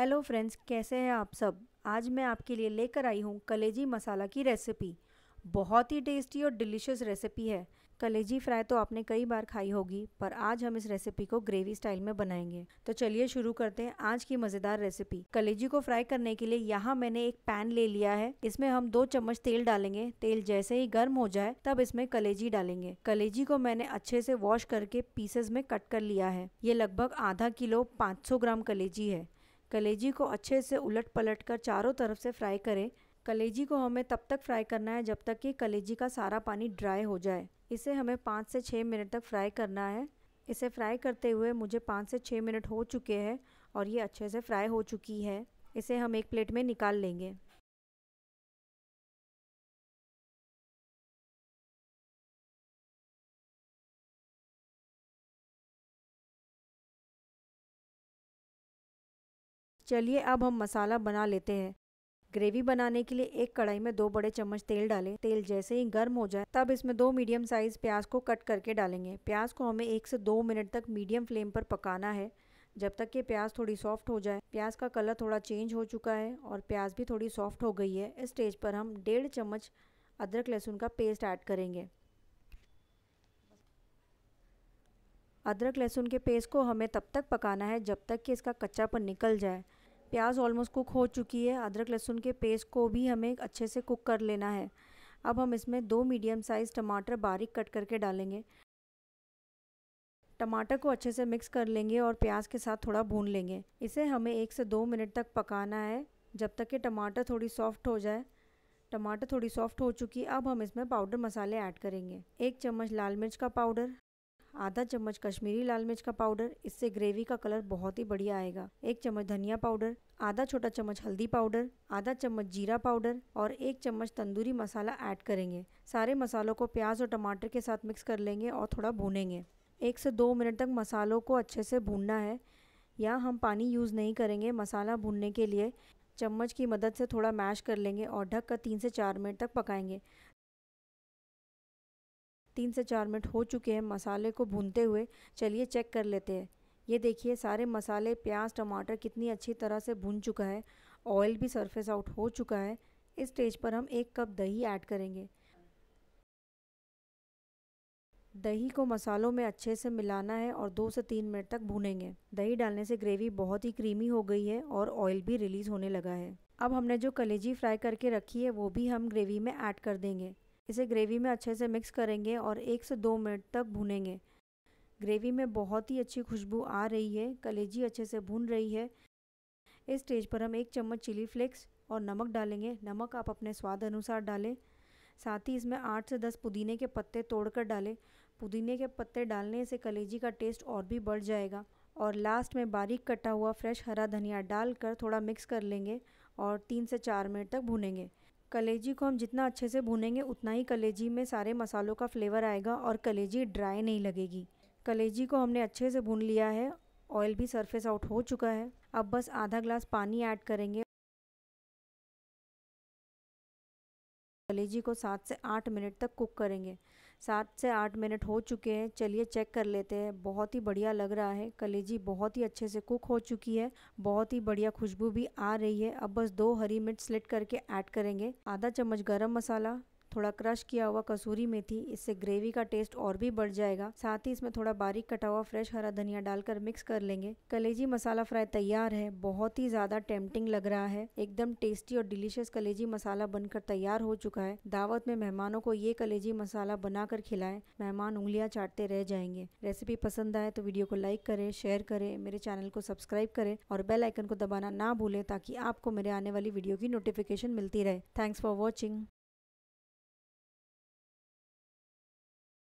hello friends कैसे हैं आप सब आज मैं आपके लिए लेकर आई हूँ कलेजी मसाला की रेसिपी बहुत ही टेस्टी और डिलीशियस रेसिपी है कलेजी फ्राई तो आपने कई बार खाई होगी पर आज हम इस रेसिपी को ग्रेवी स्टाइल में बनाएंगे तो चलिए शुरू करते हैं आज की मज़ेदार रेसिपी कलेजी को फ्राई करने के लिए यहाँ मैंने एक पैन ले लिया है इसमें हम दो चम्मच तेल डालेंगे तेल जैसे ही गर्म हो जाए तब इसमें कलेजी डालेंगे कलेजी को मैंने अच्छे से वॉश करके पीसेस में कट कर लिया है ये लगभग आधा किलो पाँच ग्राम कलेजी है कलेजी को अच्छे से उलट पलट कर चारों तरफ से फ्राई करें कलेजी को हमें तब तक फ्राई करना है जब तक कि कलेजी का सारा पानी ड्राई हो जाए इसे हमें पाँच से छः मिनट तक फ्राई करना है इसे फ्राई करते हुए मुझे पाँच से छः मिनट हो चुके हैं और ये अच्छे से फ्राई हो चुकी है इसे हम एक प्लेट में निकाल लेंगे चलिए अब हम मसाला बना लेते हैं ग्रेवी बनाने के लिए एक कढ़ाई में दो बड़े चम्मच तेल डालें तेल जैसे ही गर्म हो जाए तब इसमें दो मीडियम साइज़ प्याज को कट करके डालेंगे प्याज को हमें एक से दो मिनट तक मीडियम फ्लेम पर पकाना है जब तक कि प्याज थोड़ी सॉफ्ट हो जाए प्याज का कलर थोड़ा चेंज हो चुका है और प्याज भी थोड़ी सॉफ्ट हो गई है इस स्टेज पर हम डेढ़ चम्मच अदरक लहसुन का पेस्ट ऐड करेंगे अदरक लहसुन के पेस्ट को हमें तब तक पकाना है जब तक कि इसका कच्चापन निकल जाए प्याज ऑलमोस्ट कुक हो चुकी है अदरक लहसुन के पेस्ट को भी हमें अच्छे से कुक कर लेना है अब हम इसमें दो मीडियम साइज़ टमाटर बारीक कट करके डालेंगे टमाटर को अच्छे से मिक्स कर लेंगे और प्याज के साथ थोड़ा भून लेंगे इसे हमें एक से दो मिनट तक पकाना है जब तक कि टमाटर थोड़ी सॉफ्ट हो जाए टमाटर थोड़ी सॉफ्ट हो चुकी अब हम इसमें पाउडर मसाले ऐड करेंगे एक चम्मच लाल मिर्च का पाउडर आधा चम्मच कश्मीरी लाल मिर्च का पाउडर इससे ग्रेवी का कलर बहुत ही बढ़िया आएगा एक चम्मच धनिया पाउडर आधा छोटा चम्मच हल्दी पाउडर आधा चम्मच जीरा पाउडर और एक चम्मच तंदूरी मसाला ऐड करेंगे सारे मसालों को प्याज और टमाटर के साथ मिक्स कर लेंगे और थोड़ा भूनेंगे एक से दो मिनट तक मसालों को अच्छे से भूनना है या हम पानी यूज़ नहीं करेंगे मसाला भूनने के लिए चम्मच की मदद से थोड़ा मैश कर लेंगे और ढक कर तीन से चार मिनट तक पकाएंगे तीन से चार मिनट हो चुके हैं मसाले को भूनते हुए चलिए चेक कर लेते हैं ये देखिए सारे मसाले प्याज टमाटर कितनी अच्छी तरह से भून चुका है ऑयल भी सरफेस आउट हो चुका है इस स्टेज पर हम एक कप दही ऐड करेंगे दही को मसालों में अच्छे से मिलाना है और दो से तीन मिनट तक भूनेंगे दही डालने से ग्रेवी बहुत ही क्रीमी हो गई है और ऑयल भी रिलीज़ होने लगा है अब हमने जो कलेजी फ्राई करके रखी है वो भी हम ग्रेवी में ऐड कर देंगे इसे ग्रेवी में अच्छे से मिक्स करेंगे और एक से दो मिनट तक भुनेंगे ग्रेवी में बहुत ही अच्छी खुशबू आ रही है कलेजी अच्छे से भून रही है इस स्टेज पर हम एक चम्मच चिली फ्लेक्स और नमक डालेंगे नमक आप अपने स्वाद अनुसार डालें साथ ही इसमें आठ से दस पुदीने के पत्ते तोड़कर डालें पुदीने के पत्ते डालने से कलेजी का टेस्ट और भी बढ़ जाएगा और लास्ट में बारीक कटा हुआ फ्रेश हरा धनिया डालकर थोड़ा मिक्स कर लेंगे और तीन से चार मिनट तक भुनेंगे कलेजी को हम जितना अच्छे से भूनेंगे उतना ही कलेजी में सारे मसालों का फ्लेवर आएगा और कलेजी ड्राई नहीं लगेगी कलेजी को हमने अच्छे से भून लिया है ऑयल भी सरफेस आउट हो चुका है अब बस आधा ग्लास पानी ऐड करेंगे कलेजी को सात से आठ मिनट तक कुक करेंगे सात से आठ मिनट हो चुके हैं चलिए चेक कर लेते हैं बहुत ही बढ़िया लग रहा है कलेजी बहुत ही अच्छे से कुक हो चुकी है बहुत ही बढ़िया खुशबू भी आ रही है अब बस दो हरी मिर्च स्लिट करके ऐड करेंगे आधा चम्मच गरम मसाला थोड़ा क्रश किया हुआ कसूरी मेथी इससे ग्रेवी का टेस्ट और भी बढ़ जाएगा साथ ही इसमें थोड़ा बारीक कटा हुआ फ्रेश हरा धनिया डालकर मिक्स कर लेंगे कलेजी मसाला फ्राई तैयार है बहुत ही ज्यादा टेम्पटिंग लग रहा है एकदम टेस्टी और डिलीशियस कलेजी मसाला बनकर तैयार हो चुका है दावत में मेहमानों को ये कलेजी मसाला बनाकर खिलाए मेहमान उंगलियाँ चाटते रह जाएंगे रेसिपी पसंद आए तो वीडियो को लाइक करे शेयर करे मेरे चैनल को सब्सक्राइब करे और बेल आइकन को दबाना ना भूलें ताकि आपको मेरे आने वाली वीडियो की नोटिफिकेशन मिलती रहे थैंक्स फॉर वॉचिंग